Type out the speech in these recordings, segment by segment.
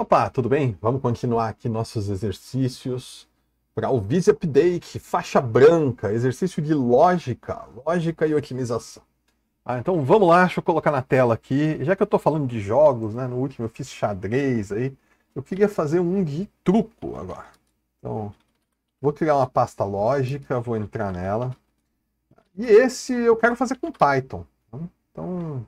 Opa, tudo bem? Vamos continuar aqui nossos exercícios para o Visi Update, faixa branca, exercício de lógica, lógica e otimização. Ah, então vamos lá, deixa eu colocar na tela aqui. Já que eu estou falando de jogos, né, no último eu fiz xadrez aí, eu queria fazer um de truco agora. Então, vou criar uma pasta lógica, vou entrar nela. E esse eu quero fazer com Python. Né? Então,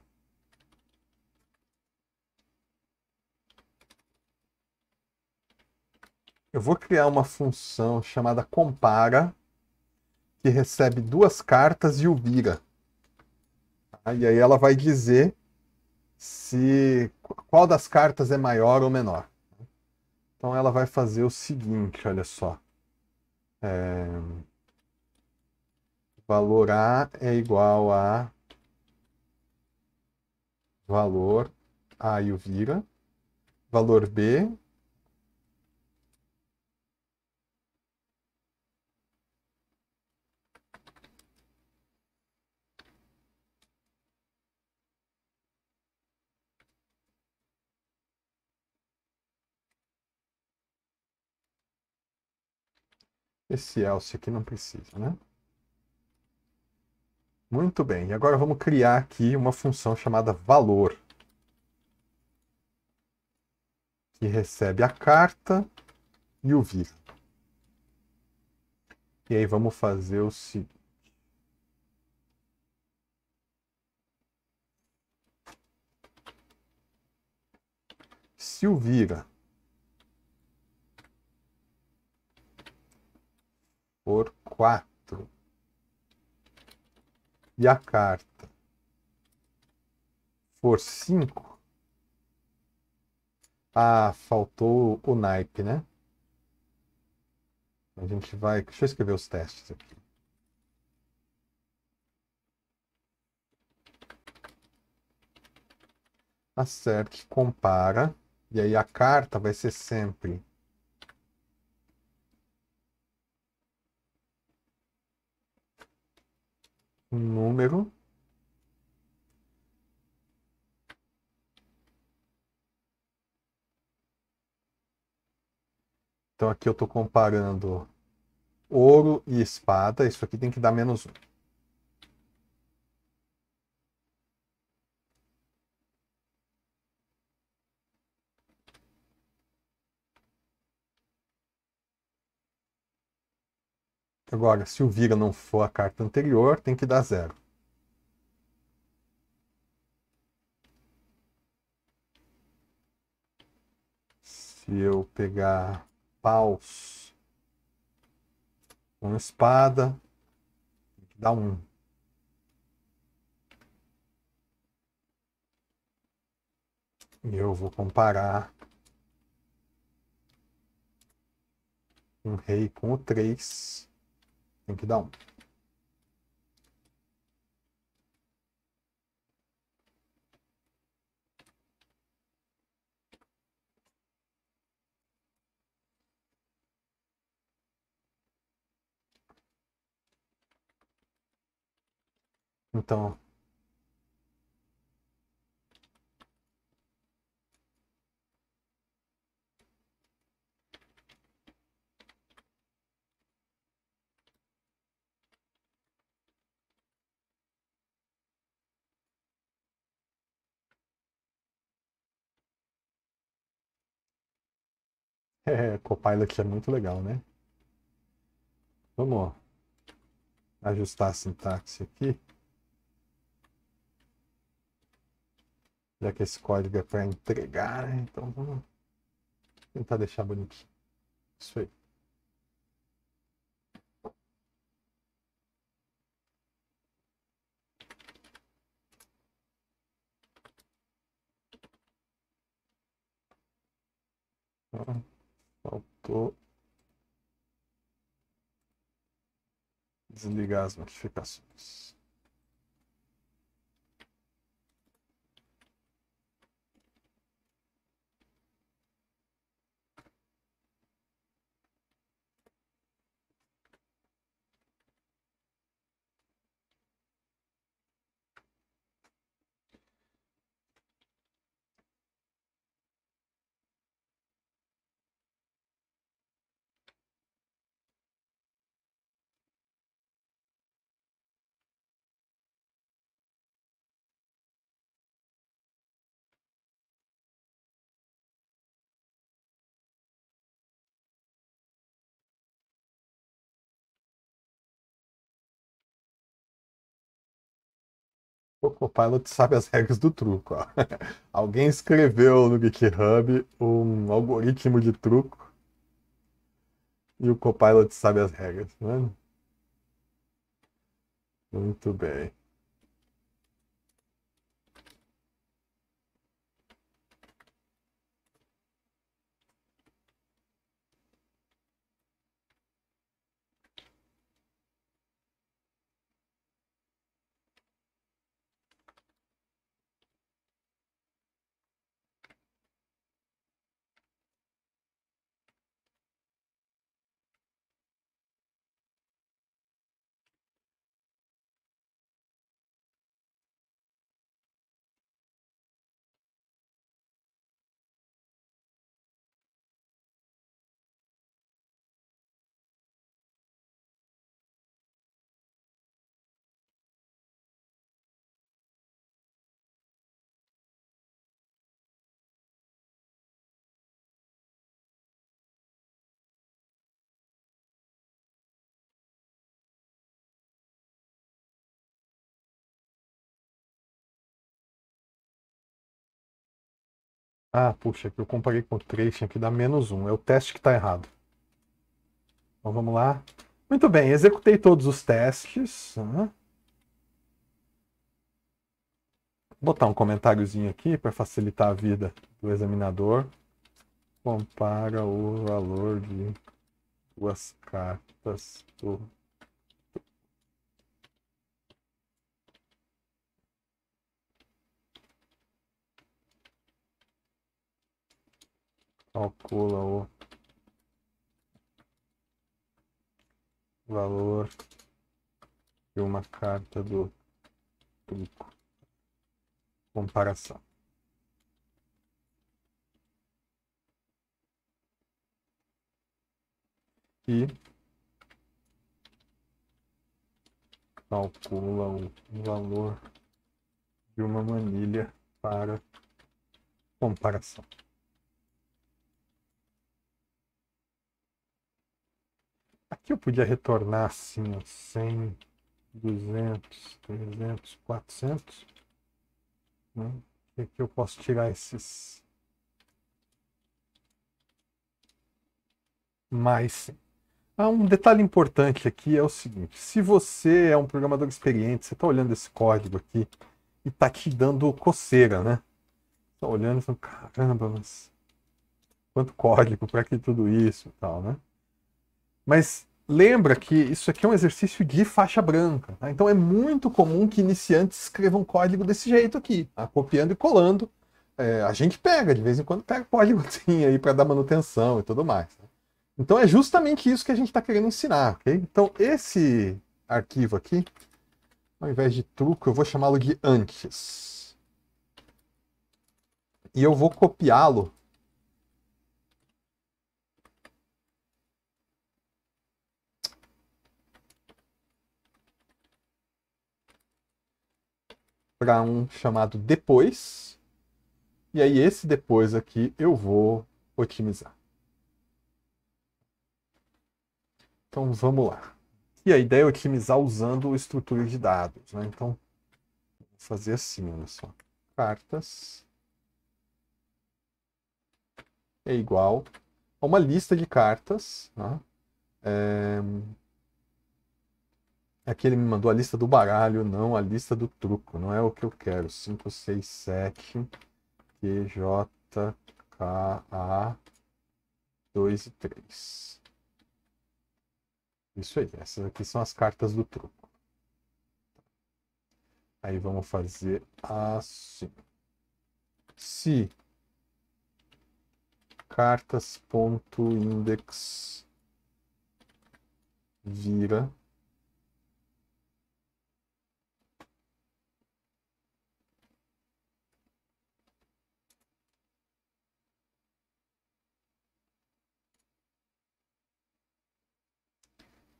eu vou criar uma função chamada compara, que recebe duas cartas e o vira. Tá? E aí ela vai dizer se qual das cartas é maior ou menor. Então ela vai fazer o seguinte, olha só. É... Valor A é igual a valor A e o vira. Valor B Esse else aqui não precisa, né? Muito bem, e agora vamos criar aqui uma função chamada valor. Que recebe a carta e o vir. E aí vamos fazer o seguinte. Silvira por 4. E a carta for 5. Ah, faltou o naipe, né? A gente vai. Deixa eu escrever os testes aqui. Acerte, compara. E aí a carta vai ser sempre número Então aqui eu estou comparando ouro e espada. Isso aqui tem que dar menos 1. Agora, se o vira não for a carta anterior, tem que dar zero. Se eu pegar paus com espada, tem que dar um. E eu vou comparar um rei com o 3. Tem que dar um. Então, Copilot é muito legal, né? Vamos ó, ajustar a sintaxe aqui. Já que esse código é para entregar, né? então vamos tentar deixar bonitinho. Isso aí. Uh Faltou desligar as notificações. O Copilot sabe as regras do truco. Ó. Alguém escreveu no GitHub um algoritmo de truco e o Copilot sabe as regras, né? Muito bem. Ah, puxa, que eu comparei com 3, tinha que dar menos 1. É o teste que está errado. Então vamos lá. Muito bem, executei todos os testes. Né? Vou botar um comentáriozinho aqui para facilitar a vida do examinador. Compara o valor de duas cartas por calcula o valor de uma carta do truco. Comparação. E calcula o valor de uma manilha para comparação. que eu podia retornar assim, ó, 100, 200, 300, 400. Né? E aqui é eu posso tirar esses mais. Ah, um detalhe importante aqui é o seguinte, se você é um programador experiente, você está olhando esse código aqui e está te dando coceira, né? Está olhando e falando, caramba, mas quanto código para que tudo isso e tal, né? Mas Lembra que isso aqui é um exercício de faixa branca. Tá? Então é muito comum que iniciantes escrevam código desse jeito aqui, tá? copiando e colando. É, a gente pega, de vez em quando pega código assim aí para dar manutenção e tudo mais. Tá? Então é justamente isso que a gente está querendo ensinar, Então esse arquivo aqui, ao invés de truco, eu vou chamá-lo de antes. E eu vou copiá-lo para um chamado depois. E aí esse depois aqui eu vou otimizar. Então vamos lá. E a ideia é otimizar usando estrutura de dados. Né? Então, vou fazer assim, olha só. Cartas é igual a uma lista de cartas. Né? É... Aqui é ele me mandou a lista do baralho, não a lista do truco. Não é o que eu quero. 5, 6, 7, Q, J, K, A, 2 e 3. Isso aí. Essas aqui são as cartas do truco. Aí vamos fazer assim. Se cartas.index vira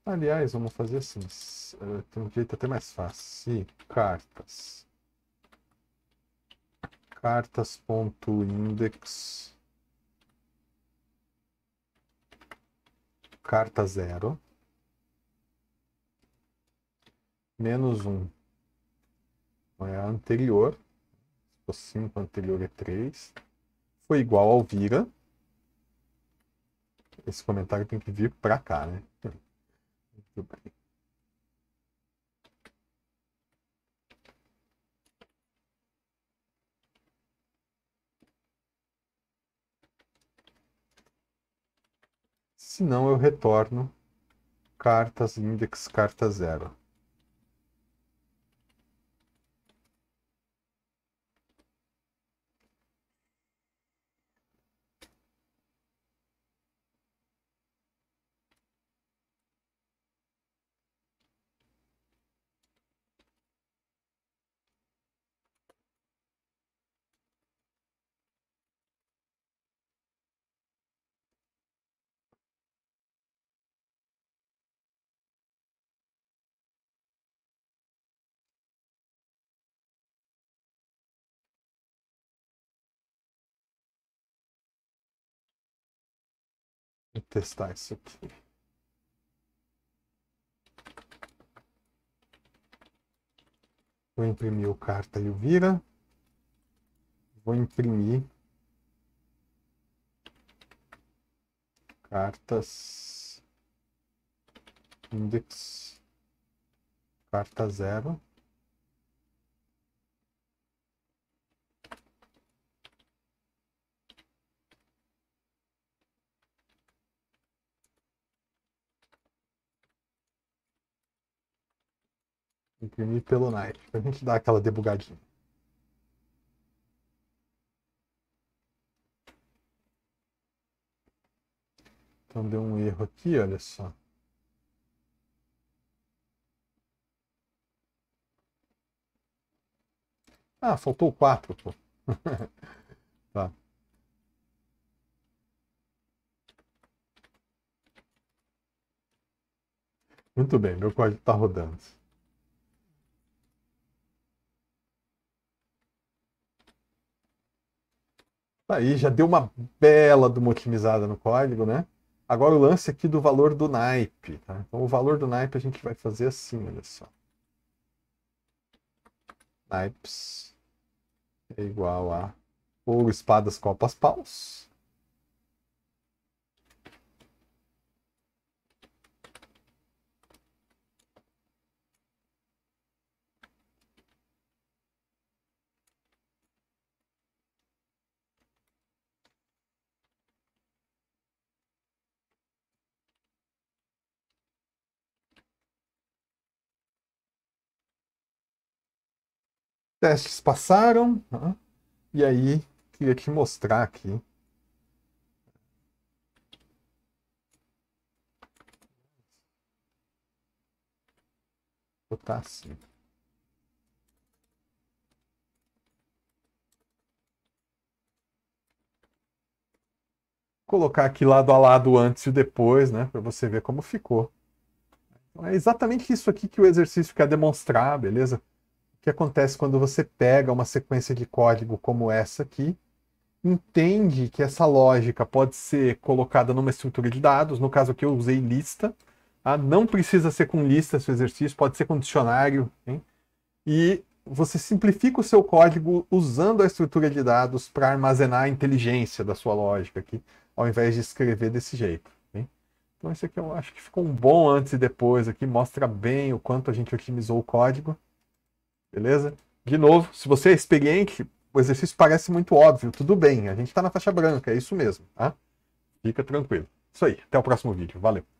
Aliás, vamos fazer assim. Eh, tem um jeito até mais fácil. Cartas. Cartas.index. Carta zero. Menos um. É a anterior. Se for 5, anterior é 3. Foi igual ao vira. Esse comentário tem que vir para cá, né? Se não, eu retorno cartas index carta zero. Vou testar isso aqui. Vou imprimir o carta e o vira. Vou imprimir cartas index carta zero pelo night pra gente dar aquela debugadinha. Então deu um erro aqui, olha só. Ah, faltou quatro, pô. tá. Muito bem, meu código está rodando. Aí já deu uma bela de uma otimizada no código, né? Agora o lance aqui do valor do naipe, tá? Então o valor do naipe a gente vai fazer assim, olha só. Naipes é igual a ouro, espadas, copas, paus. Testes passaram. Né? E aí, queria te mostrar aqui. Vou botar assim. colocar aqui lado a lado antes e depois, né, para você ver como ficou. Então, é exatamente isso aqui que o exercício quer demonstrar, beleza? que acontece quando você pega uma sequência de código como essa aqui, entende que essa lógica pode ser colocada numa estrutura de dados, no caso aqui eu usei lista, tá? não precisa ser com lista esse exercício, pode ser com dicionário, hein? e você simplifica o seu código usando a estrutura de dados para armazenar a inteligência da sua lógica aqui, ao invés de escrever desse jeito. Hein? Então esse aqui eu acho que ficou um bom antes e depois aqui, mostra bem o quanto a gente otimizou o código beleza? De novo, se você é experiente, o exercício parece muito óbvio, tudo bem, a gente está na faixa branca, é isso mesmo, tá? Fica tranquilo. Isso aí, até o próximo vídeo, valeu!